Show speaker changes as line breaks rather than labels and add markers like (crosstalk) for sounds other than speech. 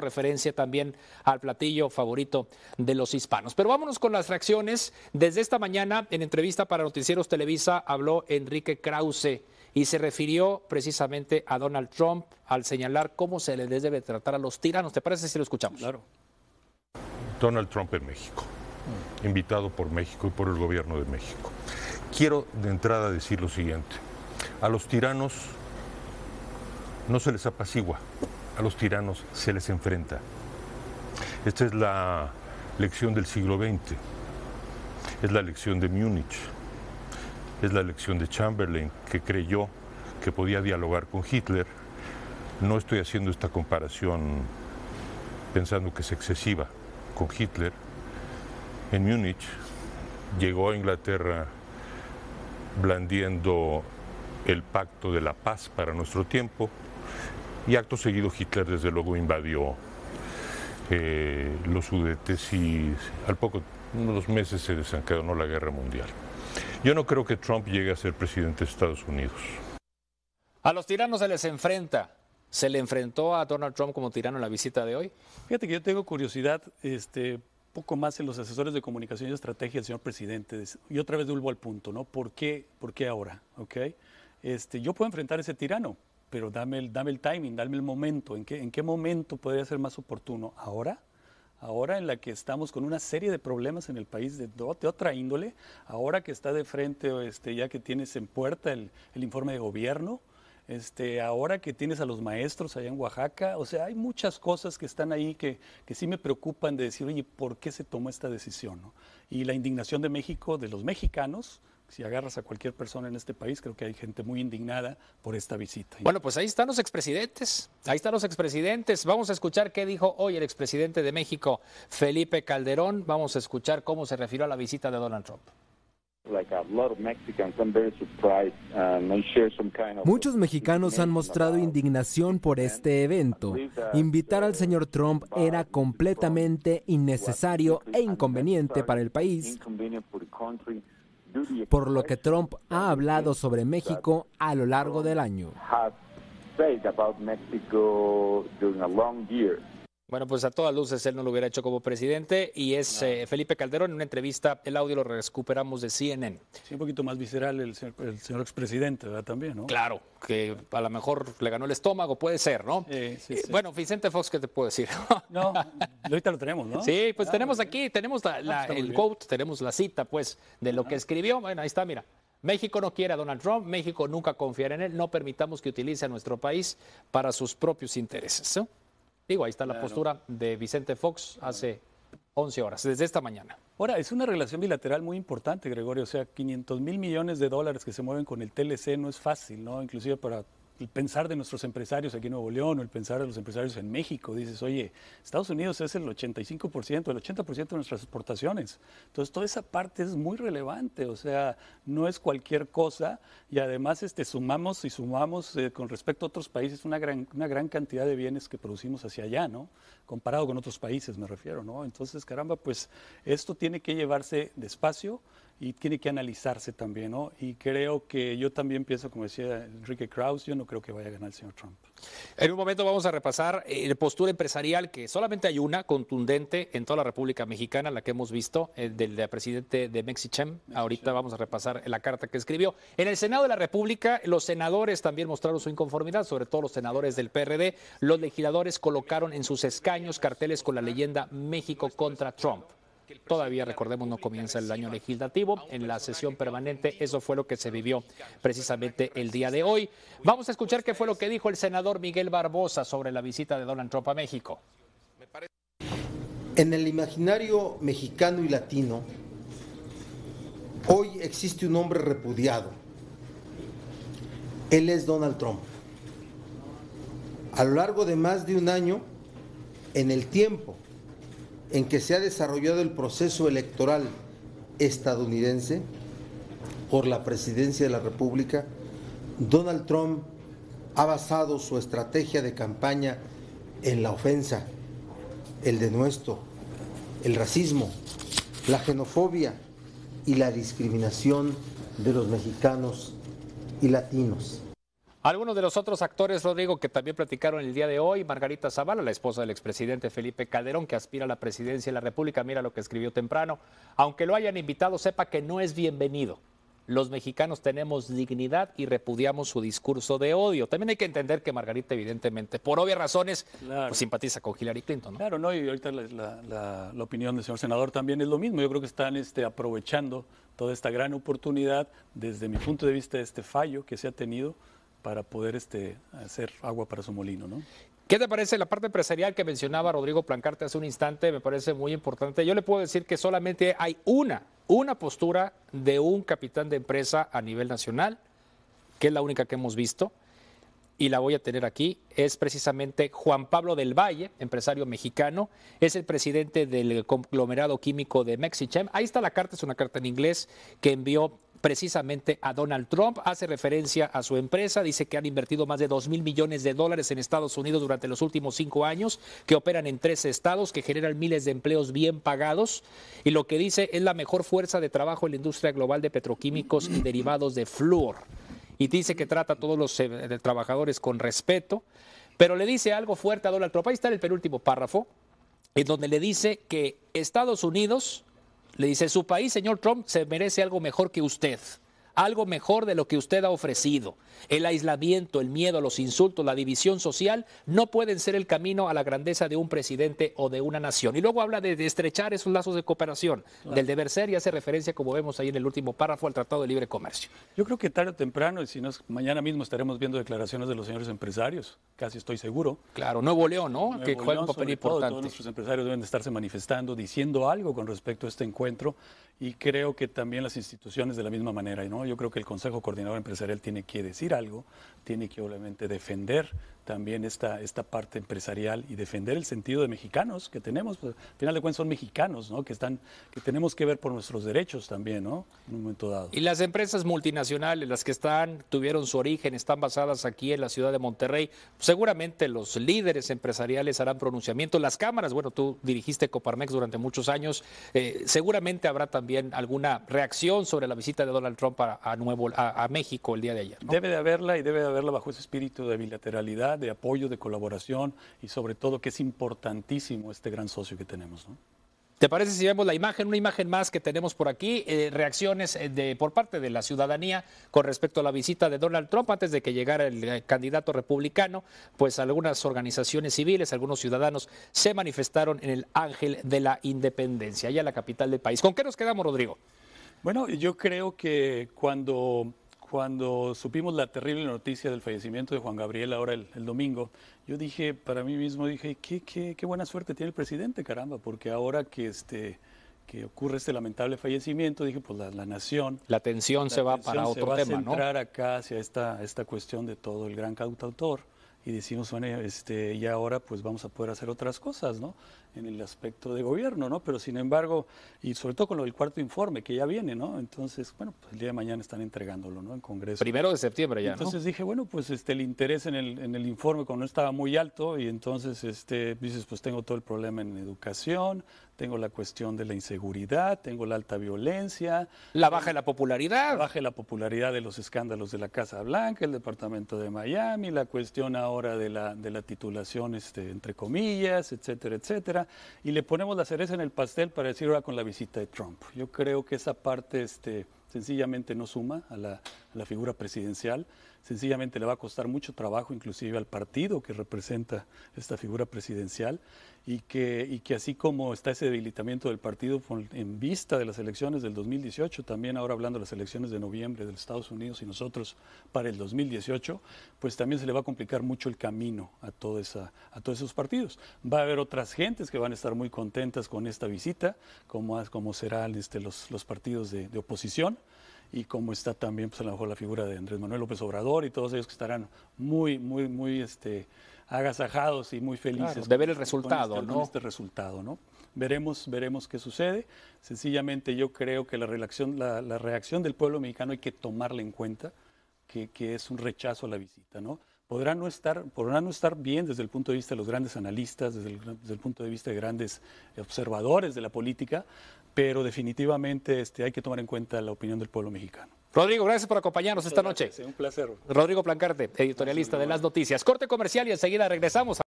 referencia también al platillo favorito de los hispanos. Pero vámonos con las reacciones. Desde esta mañana, en entrevista para Noticieros Televisa, habló Enrique Krause y se refirió precisamente a Donald Trump al señalar cómo se les debe tratar a los tiranos. ¿Te parece si lo escuchamos? Claro.
Donald Trump en México, invitado por México y por el gobierno de México. Quiero de entrada decir lo siguiente. A los tiranos no se les apacigua a los tiranos se les enfrenta. Esta es la lección del siglo XX, es la lección de Múnich, es la lección de Chamberlain, que creyó que podía dialogar con Hitler. No estoy haciendo esta comparación pensando que es excesiva con Hitler. En Múnich llegó a Inglaterra blandiendo el pacto de la paz para nuestro tiempo y acto seguido Hitler desde luego invadió eh, los sudetes y al poco, unos meses se desencadenó la guerra mundial. Yo no creo que Trump llegue a ser presidente de Estados Unidos.
A los tiranos se les enfrenta. ¿Se le enfrentó a Donald Trump como tirano en la visita
de hoy? Fíjate que yo tengo curiosidad este, poco más en los asesores de comunicación y estrategia del señor presidente. Y otra vez vuelvo al punto, ¿no? ¿Por qué, ahora? ¿Okay? Este, yo puedo enfrentar a ese tirano, pero dame el, dame el timing, dame el momento, ¿en qué, en qué momento podría ser más oportuno? ¿Ahora? Ahora en la que estamos con una serie de problemas en el país de, de otra índole, ahora que está de frente, este, ya que tienes en puerta el, el informe de gobierno, este, ahora que tienes a los maestros allá en Oaxaca, o sea, hay muchas cosas que están ahí que, que sí me preocupan de decir, oye, ¿por qué se tomó esta decisión? Y la indignación de México, de los mexicanos, si agarras a cualquier persona en este país, creo que hay gente muy indignada por esta visita. Bueno, pues ahí están los expresidentes, ahí están los expresidentes. Vamos a escuchar qué
dijo hoy el expresidente de México, Felipe Calderón. Vamos a escuchar cómo se refirió a la visita de Donald Trump. Muchos mexicanos han mostrado indignación por este evento. Invitar al señor Trump era completamente innecesario e inconveniente para el país por lo que Trump ha hablado sobre México a lo largo del año. Bueno, pues a todas luces él no lo hubiera hecho como presidente y es eh, Felipe Calderón en una entrevista, el audio lo recuperamos de CNN.
Sí, un poquito más visceral el, señor expresidente, ¿verdad? También, ¿no?
Claro, que a lo mejor le ganó el estómago, puede ser, ¿no? Sí, sí, eh, Bueno, Vicente Fox, ¿qué te puedo decir? (laughs) No, ahorita lo tenemos, ¿no? Sí, pues ah, tenemos aquí, tenemos ah, el quote, tenemos la cita, pues, de lo ah. que escribió. Bueno, ahí está, mira. México no quiere a Donald Trump, México nunca confiará en él, no permitamos que utilice a nuestro país para sus propios intereses. Digo, ahí está la postura de Vicente Fox hace 11 horas, desde esta mañana.
Ahora, es una relación bilateral muy importante, Gregorio. O sea, 500 mil millones de dólares que se mueven con el TLC no es fácil, ¿no? Inclusive para el pensar de nuestros empresarios aquí en Nuevo León o el pensar de los empresarios en México. Dices, oye, Estados Unidos es el 85%, el 80% de nuestras exportaciones. Entonces, toda esa parte es muy relevante, o sea, no es cualquier cosa y además este, sumamos y sumamos eh, con respecto a otros países una gran, una gran cantidad de bienes que producimos hacia allá, ¿no? Comparado con otros países, me refiero, ¿no? Entonces, caramba, pues esto tiene que llevarse despacio y tiene que analizarse también, ¿no? Y creo que yo también pienso, como decía Enrique Kraus, yo no creo que vaya a ganar el señor Trump. En un momento vamos a repasar el eh, postura empresarial,
que solamente hay una contundente en toda la República Mexicana, la que hemos visto, eh, del, presidente de Mexichem. Ahorita vamos a repasar la carta que escribió. En el Senado de la República, los senadores también mostraron su inconformidad, sobre todo los senadores del PRD. Los legisladores colocaron en sus escaños carteles con la leyenda México contra Trump. Todavía, recordemos, no comienza el año legislativo. En la sesión permanente eso fue lo que se vivió precisamente el día de hoy. Vamos a escuchar qué fue lo que dijo el senador Miguel Barbosa sobre la visita de Donald Trump a México.
En el imaginario mexicano y latino, hoy existe un hombre repudiado. Él es Donald Trump. A lo largo de más de un año, en el tiempo, en que se ha desarrollado el proceso electoral estadounidense por la presidencia de la República, Donald Trump ha basado su estrategia de campaña en la ofensa, el denuesto, el racismo, la xenofobia y la discriminación de los mexicanos y latinos.
Algunos de los otros actores, Rodrigo, que también platicaron el día de hoy, Margarita Zavala, la esposa del expresidente Felipe Calderón, que aspira a la presidencia de la República, mira lo que escribió temprano, aunque lo hayan invitado, sepa que no es bienvenido. Los mexicanos tenemos dignidad y repudiamos su discurso de odio. También hay que entender que Margarita, evidentemente, por obvias razones, pues, simpatiza con Hillary
Clinton. ¿no? Claro, no, y ahorita la, opinión del señor senador también es lo mismo. Yo creo que están este, aprovechando toda esta gran oportunidad, desde mi punto de vista, de este fallo que se ha tenido para poder este, hacer agua para su molino, ¿no? ¿Qué te parece la parte empresarial que mencionaba
Rodrigo Plancarte hace un instante? Me parece muy importante. Yo le puedo decir que solamente hay una, una postura de un capitán de empresa a nivel nacional, que es la única que hemos visto, y la voy a tener aquí, es precisamente Juan Pablo del Valle, empresario mexicano, es el presidente del conglomerado químico de Mexichem. Ahí está la carta, es una carta en inglés que envió precisamente a Donald Trump, hace referencia a su empresa, dice que han invertido más de 2 mil millones de dólares en Estados Unidos durante los últimos cinco años, que operan en tres estados, que generan miles de empleos bien pagados y lo que dice es la mejor fuerza de trabajo en la industria global de petroquímicos y derivados de flúor. Y dice que trata a todos los eh, trabajadores con respeto, pero le dice algo fuerte a Donald Trump. Ahí está el penúltimo párrafo, en donde le dice que Estados Unidos le dice, su país, señor Trump, se merece algo mejor que usted algo mejor de lo que usted ha ofrecido. El aislamiento, el miedo, los insultos, la división social no pueden ser el camino a la grandeza de un presidente o de una nación. Y luego habla de, estrechar esos lazos de cooperación, del deber ser y hace referencia,
como vemos ahí en el último párrafo, al Tratado de Libre Comercio. Yo creo que tarde o temprano, y si no, mañana mismo estaremos viendo declaraciones de los señores empresarios, casi estoy seguro. Claro, Nuevo León, ¿no? que juega un papel importante. Todo, empresarios deben de estarse manifestando, diciendo algo con respecto a este encuentro y creo que también las instituciones de la misma manera. ¿no? Yo creo que el Consejo Coordinador Empresarial tiene que decir algo, tiene que obviamente defender también esta, esta parte empresarial y defender el sentido de mexicanos que tenemos. Pues, al final de cuentas son mexicanos, ¿no? que, están, que tenemos que ver por nuestros derechos también ¿no? en un momento dado. Y
las empresas multinacionales, las que están, tuvieron su origen, están basadas aquí en la ciudad de Monterrey, seguramente los líderes empresariales harán pronunciamiento, Las cámaras, bueno, tú dirigiste Coparmex durante muchos años, eh, seguramente habrá también también alguna
reacción sobre la visita de Donald Trump a, nuevo, México el día de ayer. Debe de haberla y debe de haberla bajo ese espíritu de bilateralidad, de apoyo, de colaboración y sobre todo que es importantísimo este gran socio que tenemos. ¿Te parece si vemos la imagen, una imagen más que tenemos por aquí,
eh, reacciones eh, de, por parte de la ciudadanía con respecto a la visita de Donald Trump antes de que llegara el eh, candidato republicano? Pues algunas organizaciones civiles, algunos ciudadanos se manifestaron en el Ángel de la Independencia,
allá en la capital del país. ¿Con qué nos quedamos, Rodrigo? Bueno, yo creo que cuando cuando supimos la terrible noticia del fallecimiento de Juan Gabriel ahora el, domingo, yo dije para mí mismo, dije, qué, qué, qué, buena suerte tiene el presidente, caramba, porque ahora que, este, que ocurre este lamentable fallecimiento, dije, pues la, la nación... La atención se va para otro se va tema, a centrar acá hacia esta, esta cuestión de todo el gran cautautor y decimos, bueno, este, y ahora pues vamos a poder hacer otras cosas, ¿no? en el aspecto de gobierno, ¿no? Pero sin embargo, y sobre todo con lo del cuarto informe que ya viene, ¿no? Entonces, bueno, pues el día de mañana están entregándolo, ¿no? En Congreso. Primero de septiembre ya, Entonces dije, bueno, pues este, el interés en el, en el informe cuando estaba muy alto y entonces este, dices, pues tengo todo el problema en educación, tengo la cuestión de la inseguridad, tengo la alta violencia. La baja de la popularidad. La baja de la popularidad de los escándalos de la Casa Blanca, el Departamento de Miami, la cuestión ahora de la, de la titulación, este, entre comillas, etcétera, etcétera y le ponemos la cereza en el pastel para decir ahora con la visita de Trump. Yo creo que esa parte este, sencillamente no suma a la la figura presidencial. Sencillamente le va a costar mucho trabajo, inclusive al partido que representa esta figura presidencial, y que, y que así como está ese debilitamiento del partido en vista de las elecciones del 2018, también ahora hablando de las elecciones de noviembre de Estados Unidos y nosotros para el 2018, pues también se le va a complicar mucho el camino a, toda a todos esos partidos. Va a haber otras gentes que van a estar muy contentas con esta visita, como, como serán este, los, partidos de oposición y cómo está también, pues a lo mejor, la figura de Andrés Manuel López Obrador y todos ellos que estarán muy, muy, muy este, agasajados y muy felices. de ver el este resultado, este, ¿no? este resultado, ¿no? Veremos, veremos qué sucede. Sencillamente yo creo que la reacción, la, reacción del pueblo mexicano hay que tomarla en cuenta, que, que es un rechazo a la visita, ¿no? podrán no estar, podrá no estar bien desde el punto de vista de los grandes analistas, desde el, punto de vista de grandes observadores de la política, pero definitivamente este, hay que tomar en cuenta la opinión del pueblo mexicano. Rodrigo, gracias por acompañarnos esta noche. Un placer. Rodrigo Plancarte,
editorialista de Las Noticias. Corte comercial y enseguida regresamos. A...